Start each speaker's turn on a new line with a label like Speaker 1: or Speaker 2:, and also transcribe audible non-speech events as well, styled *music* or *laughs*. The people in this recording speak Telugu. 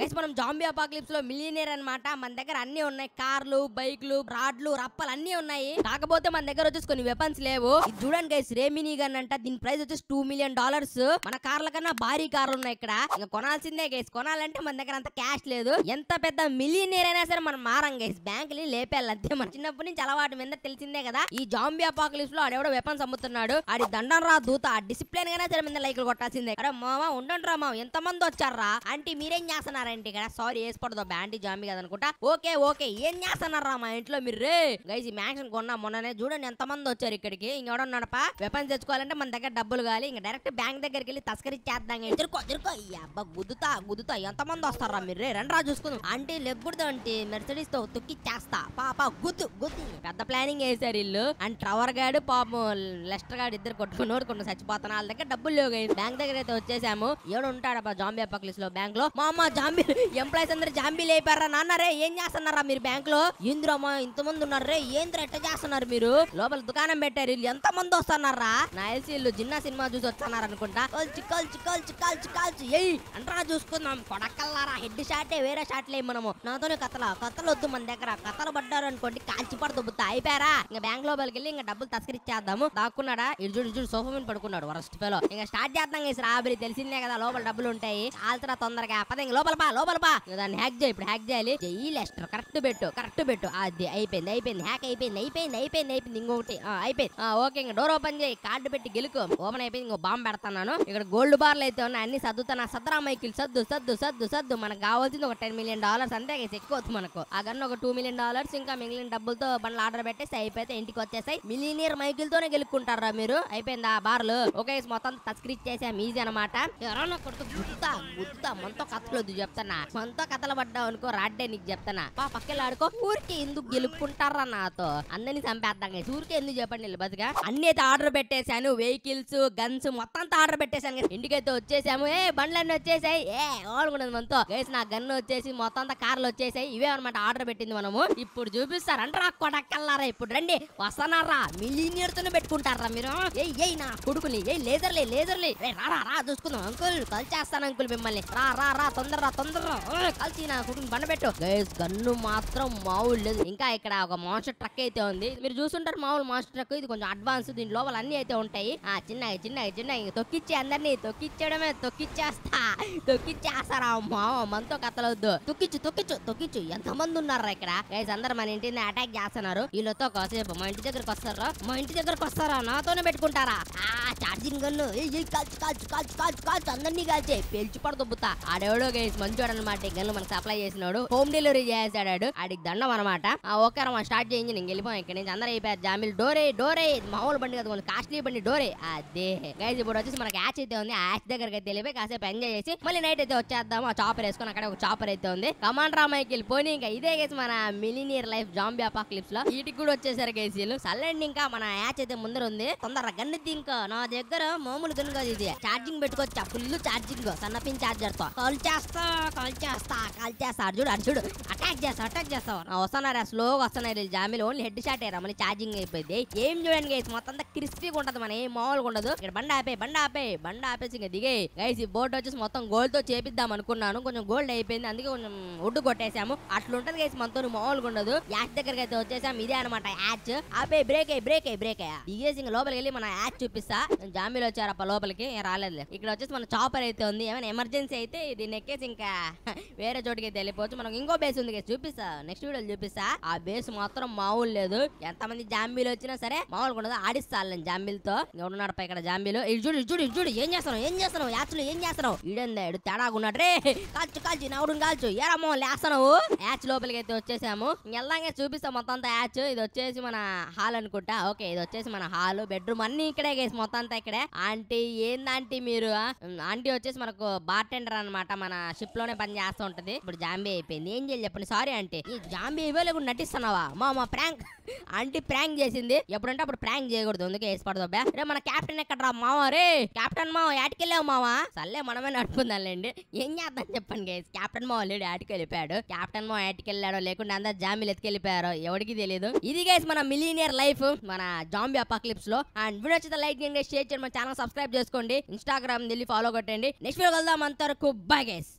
Speaker 1: గైస్ మనం జాంబీ అపాక్లిప్స్ లో మిలియనేర్ అనమాట మన దగ్గర అన్ని ఉన్నాయి కార్లు బైక్లు రాడ్లు రప్పలు అన్ని ఉన్నాయి కాకపోతే మన దగ్గర వచ్చేసి కొన్ని వెపన్స్ లేవు ఇది చూడండి గైస్ రేమినీ గన్ అంట దీని ప్రైస్ వచ్చేసి టూ మిలియన్ డాలర్స్ మన కార్ల కన్నా భారీ కార్లు ఉన్నాయి ఇక్కడ ఇంకా కొనాల్సిందే గైస్ కొనాలంటే మన దగ్గర అంత క్యాష్ లేదు ఎంత పెద్ద మిలియనేర్ అయినా సరే మనం మారం గైస్ బ్యాంక్ ని లేపేయాలి అంతే చిన్నప్పటి నుంచి అలవాటు మీద తెలిసిందే కదా ఈ జాంబీ అపాక్లిప్స్ లో ఆడెవడో వెపన్స్ అమ్ముతున్నాడు ఆడి దండం రా దూత డిసిప్లిన్ గానే సరే మీద లైకులు కొట్టాల్సిందే అరే మామ ఉండండి రా మామ ఎంత మంది వచ్చారా అంటే మీరేం చేస్తున్నారు చేస్తున్నారేంటి ఇక్కడ సారీ వేసుకోవడదు బ్యాంటీ జామి అనుకుంటా ఓకే ఓకే ఏం చేస్తున్నారా మా ఇంట్లో మీరు రే గైజ్ ఈ కొన్నా మొన్ననే చూడండి ఎంత మంది వచ్చారు ఇక్కడికి ఇంకెవడన్నాడప వెపన్స్ తెచ్చుకోవాలంటే మన దగ్గర డబ్బులు కాలి ఇంకా డైరెక్ట్ బ్యాంక్ దగ్గరికి వెళ్ళి తస్కరి చేద్దాం ఎదుర్కో ఎదుర్కో అబ్బా గుద్దుతా గుద్దుతా ఎంత మంది వస్తారా మీరు రే రండి రా చూసుకుందాం అంటే లెబ్బుడు అంటే మెర్సడీస్ తో తొక్కి చేస్తా పాప గుద్దు గుద్దు పెద్ద ప్లానింగ్ వేసారు ఇల్లు అండ్ ట్రవర్ గాడు పాపం లెస్టర్ గాడు ఇద్దరు కొట్టుకుని ఓడుకుంటూ చచ్చిపోతాను వాళ్ళ దగ్గర డబ్బులు లేవు బ్యాంక్ దగ్గర అయితే వచ్చేసాము ఏడు ఉంటాడు జాంబీ అపక్లిస్ లో బ్యాంక్ లో మా అమ్మ జాంబీలు ఎంప్లాయీస్ అందరు జాంబీలు అయిపోయారా నాన్నరే ఏం చేస్తున్నారా మీరు బ్యాంక్ లో ఇంద్రమ్మా ఇంతమంది ఉన్నారే ఏంద్ర ఎట్టా చేస్తున్నారు మీరు లోపల దుకాణం పెట్టారు వీళ్ళు ఎంత మంది వస్తున్నారా నా వీళ్ళు జిన్నా సినిమా చూసి వస్తున్నారు అనుకుంటా కల్చి కల్చి కల్చి కల్చి కల్చి ఎయ్ అంటారా చూసుకుందాం కొడకల్లారా హెడ్ షాటే వేరే లే మనము నాతోనే కథల కథలు వద్దు మన దగ్గర కథలు పడ్డారు అనుకోండి కాల్చి పడ దుబ్బుతా అయిపోయారా ఇంకా బ్యాంక్ లోపలికి వెళ్ళి ఇంకా డబ్బులు తస్కరిచ్చేద్దాము దాక్కున్నాడా ఇడు చూడు సోఫా మీద పడుకున్నాడు వరస్ట్ పేలో ఇంకా స్టార్ట్ చేద్దాం ఈ రాబరీ తెలిసిందే కదా లోపల డబ్బులు ఉంటాయి ఆల్తరా తొందరగా పద లోపల లోపల లోపలపా దాన్ని హ్యాక్ చేయి ఇప్పుడు హ్యాక్ చేయాలి చెయ్యి లెస్టర్ కరెక్ట్ పెట్టు కరెక్ట్ పెట్టు అది అయిపోయింది అయిపోయింది హ్యాక్ అయిపోయింది అయిపోయింది అయిపోయింది అయిపోయింది ఇంకొకటి అయిపోయింది ఓకే ఇంకా డోర్ ఓపెన్ చేయి కార్డు పెట్టి గెలుకు ఓపెన్ అయిపోయింది ఇంకో బాంబు పెడతాను ఇక్కడ గోల్డ్ బార్లు అయితే ఉన్నాయి అన్ని సర్దుతాను సదరా మైకిల్ సద్దు సద్దు సద్దు సద్దు మనకు కావాల్సింది ఒక టెన్ మిలియన్ డాలర్స్ అంతే ఎక్కువ మనకు ఆ గన్ను ఒక టూ మిలియన్ డాలర్స్ ఇంకా మిగిలిన డబ్బులతో బండ్లు ఆర్డర్ పెట్టేసి అయిపోతే ఇంటికి వచ్చేసాయి మిలినియర్ మైకిల్ తోనే గెలుక్కుంటారా మీరు అయిపోయింది ఆ బార్లు ఓకే మొత్తం తస్క్రీచ్ చేసాం ఈజీ అనమాట ఎవరన్నా కొడుకు గుత్త గుత్త మొత్తం కత్తులొద్దు చెప్తానా సొంత కథలు పడ్డావు అనుకో రాడ్డే నీకు చెప్తానా మా పక్కలు ఆడుకో ఊరికే ఎందుకు గెలుపుకుంటారా నాతో అందరిని చంపేద్దాం ఊరికే ఎందుకు చెప్పండి బతుగా అన్ని అయితే ఆర్డర్ పెట్టేశాను వెహికల్స్ గన్స్ మొత్తం అంతా ఆర్డర్ పెట్టేశాను ఇంటికైతే వచ్చేసాము ఏ బండ్లన్నీ వచ్చేసాయి ఏ అనుకున్నది మనతో వేసి నా గన్ వచ్చేసి మొత్తం అంతా కార్లు వచ్చేసాయి ఇవే అనమాట ఆర్డర్ పెట్టింది మనము ఇప్పుడు రా కొడకల్లారా ఇప్పుడు రండి వస్తానారా మిలియనీర్ తోనే పెట్టుకుంటారా మీరు ఏ ఏ నా కొడుకుని ఏ లేదర్లే లేదర్లే రా రా చూసుకుందాం అంకుల్ కలిచేస్తాను అంకుల్ మిమ్మల్ని రా రా రా తొందర రా తొందరరా కలిసి నా కుటుంబం బండ పెట్టు గన్ను మాత్రం మామూలు లేదు ఇంకా ఇక్కడ ఒక మాన్స్టర్ ట్రక్ అయితే ఉంది మీరు చూస్తుంటారు మామూలు మాన్స్టర్ ట్రక్ ఇది కొంచెం అడ్వాన్స్ దీని లోపల అన్ని అయితే ఉంటాయి ఆ చిన్నగా చిన్నగా చిన్నగా తొక్కిచ్చే అందరినీ తొక్కిచ్చేయడమే తొక్కిచ్చేస్తా తొక్కిచ్చేస్తారా మామ మనతో కథలొద్దు తొక్కిచ్చు తొక్కిచ్చు తొక్కిచ్చు ఎంతమంది ఉన్నారా ఇక్కడ గైస్ అందరు మన ఇంటిని అటాక్ చేస్తున్నారు వీళ్ళతో కాసేపు మా ఇంటి దగ్గరకు వస్తారా మా ఇంటి దగ్గరకు వస్తారా నాతోనే పెట్టుకుంటారా ఆ చార్జింగ్ గన్ను కాల్చు కాల్చు కాల్చు కాల్చు కాల్చు అందరినీ కాల్చే పేల్చి పడదొబ్బుతా ఆడెవడో గైస్ మంచోడు అనమాట గన్లు మనకు సప్లై చేసినాడు హోమ్ డెలివరీ చేసాడు ఆడికి దండం అనమాట ఒక్కరు మనం స్టార్ట్ చేయించి నేను వెళ్ళిపోయాం ఇక్కడ నుంచి అందరూ అయిపోయారు జామీలు డోరే డోరే మామూలు బండి కదా కొంచెం కాస్ట్లీ బండి డోరే అదే గైజ్ ఇప్పుడు వచ్చేసి మనకి యాచ్ అయితే ఉంది ఆ యాచ్ దగ్గరికి అయితే వెళ్ళిపోయి కాసేపు ఎంజాయ్ చేసి మళ్ళీ నైట్ అయితే వచ్చేద్దాము ఆ చాపర్ వేసుకొని అక్కడ ఒక చాపర్ అయితే ఉంది కమాండ్ రామాయికి వెళ్ళిపోయి ఇంకా ఇదే గేసి మన మిలినియర్ లైఫ్ జాంబీ అపా క్లిప్స్ లో వీటికి కూడా వచ్చేసరికి గేసీలు సల్లండి ఇంకా మన యాచ్ అయితే ముందర ఉంది తొందర గన్ను ఇంకా నా దగ్గర మామూలు గన్ను కాదు ఇది ఛార్జింగ్ పెట్టుకోవచ్చు ఫుల్ ఛార్జింగ్ సన్నపిన్ ఛార్జర్ తో కాల్ చేస్తా కాల్ చేస్తా కాల్ చేస్తా చూడు అర్జుడు అటాక్ చేస్తా అటాక్ చేస్తా వస్తున్నారా స్లోగా వస్తున్నాయి వీళ్ళు జామీలు ఓన్లీ హెడ్ షాట్ అయ్యారు మళ్ళీ ఛార్జింగ్ అయిపోయింది ఏం చూడండి గైస్ మొత్తం అంతా క్రిస్పీగా ఉంటది మన ఏం మామూలుగా ఉండదు ఇక్కడ బండి ఆపే బండి ఆపే బండి ఆపేసి ఇంకా దిగే గైస్ ఈ బోర్డు వచ్చేసి మొత్తం గోల్డ్ తో చేపిద్దాం అనుకున్నాను కొంచెం గోల్డ్ అయిపోయింది అందుకే కొంచెం వుడ్ కొట్టేసాము అట్లుంటది గైస్ మనతో మామూలుగా ఉండదు యాచ్ దగ్గరకి అయితే వచ్చేసాం ఇదే అనమాట యాచ్ ఆపే బ్రేక్ అయ్యి బ్రేక్ అయ్యి బ్రేక్ అయ్యా దిగేసి ఇంకా లోపలికి వెళ్ళి మన యాచ్ చూపిస్తా జామీలు వచ్చారప్ప లోపలికి రాలేదు ఇక్కడ వచ్చేసి మన చాపర్ అయితే ఉంది ఏమైనా ఎమర్జెన్సీ అయితే దీన్ని ఎక్కేసి ఇంకా *laughs* వేరే చోటుకి వెళ్ళిపోవచ్చు మనం ఇంకో బేస్ ఉంది చూపిస్తా నెక్స్ట్ వీడియో చూపిస్తా ఆ బేస్ మాత్రం మామూలు లేదు ఎంత మంది జాంబీలు వచ్చినా సరే మామూలుగా ఉండదు ఆడిస్తాను నేను జాంబీలతో ఉన్నాడు ఇక్కడ జాంబీలు చూడు చూడు చూడు ఏం చేస్తాను ఏం చేస్తాను యాచులు ఏం చేస్తాను ఈడేందాడు తేడాకున్నాడు రే కాల్చు కాల్చు నవ్వుడు కాల్చు ఏరమ్మో లేస్తావు యాచ్ లోపలికి అయితే వచ్చేసాము ఇంకెల్లాగే చూపిస్తాం మొత్తం అంతా యాచ్ ఇది వచ్చేసి మన హాల్ అనుకుంటా ఓకే ఇది వచ్చేసి మన హాల్ బెడ్రూమ్ అన్ని ఇక్కడే గేసి మొత్తం అంతా ఇక్కడే ఆంటీ ఏంది మీరు ఆంటీ వచ్చేసి మనకు బార్టెండర్ అనమాట మన షిప్ లోనే పని చేస్తూ ఉంటది ఇప్పుడు జాంబీ అయిపోయింది ఏం చేయాలి చెప్పండి సారీ అంటే ఈ జాంబీ ఇవ్వలేకుండా నటిస్తున్నావా మా మా ప్రాంక్ ఆంటీ ప్రాంక్ చేసింది ఎప్పుడంటే అప్పుడు ప్రాంక్ చేయకూడదు అందుకే వేసి పడదా రే మన కెప్టెన్ ఎక్కడ రా మావా రే కెప్టెన్ మావ యాటికెళ్ళావు మావా సర్లే మనమే లేండి ఏం చేద్దాం చెప్పండి గైస్ కెప్టెన్ మావ లేడు యాటికి వెళ్ళిపోయాడు కెప్టెన్ మావ యాటికి వెళ్ళాడు లేకుండా అందరు జాంబీలు ఎత్తుకెళ్ళిపోయారు ఎవరికి తెలియదు ఇది గైస్ మన మిలీనియర్ లైఫ్ మన జాంబీ క్లిప్స్ లో అండ్ వీడియో వచ్చిన లైక్ షేర్ చేయండి మన ఛానల్ సబ్స్క్రైబ్ చేసుకోండి ఇన్స్టాగ్రామ్ వెళ్ళి ఫాలో కొట్టండి నెక్స్ట్ వీడియో వెళ్దాం అంతవరకు బై గైస్